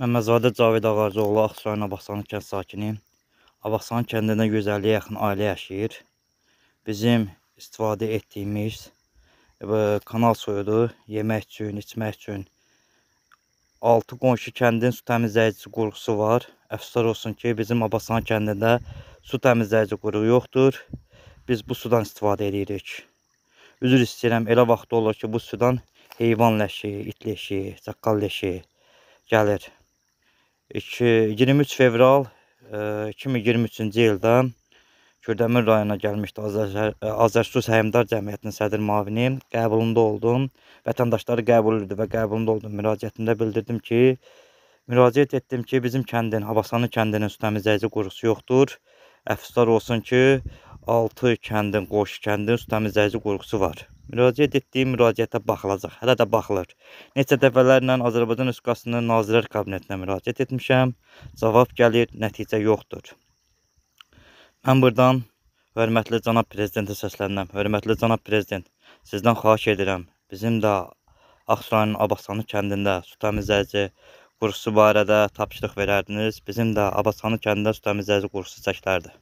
Məmməzadə Cavid Ağacıoğlu Axçayın Abaqsanı kənd sakiniyim. Abaqsanı kəndində 150-yə yaxın ailə yaşayır. Bizim istifadə etdiyimiz e, kanal suyudur. Yemək üçün, içmək üçün. 6 qonşu kəndin su təmizləyici qurğusu var. Əfsuslar olsun ki, bizim Abaqsanı kəndində su təmizləyici qurğu yoxdur. Biz bu sudan istifadə edirik. Üzr istəyirəm, elə vaxt olur ki, bu sudan heyvan leşi, it leşi, çaqqal leşi gəlir. 23 fevral 2023-cü e, ildən Kürdəmir rayonuna gəlmişdi Azər, e, Azərsus Həyimdar Cəmiyyətinin sədr mavini qəbulunda oldum. Vətəndaşları qəbul idi və qəbulunda oldum. Müraciətimdə bildirdim ki, müraciət etdim ki, bizim kəndin, Habasanı kəndinin su təmizləyici qurusu yoxdur. Əfsuslar olsun ki, 6 kəndin, qoşu kəndin su təmizləyici qurusu var müraciət etdiyim müraciətə baxılacaq. Hələ də baxılır. Neçə dəfələrlə Azərbaycan Respublikasının Nazirlər Kabinetinə müraciət etmişəm. Cavab gəlir, nəticə yoxdur. Mən burdan hörmətli cənab prezidentə səslənirəm. Hörmətli cənab prezident, sizdən xahiş edirəm. Bizim də Ağsurayın Abasanı kəndində su təmizləyici qurusu barədə tapşırıq verərdiniz. Bizim də Abasanı kəndində su təmizləyici qurusu çəklərdi.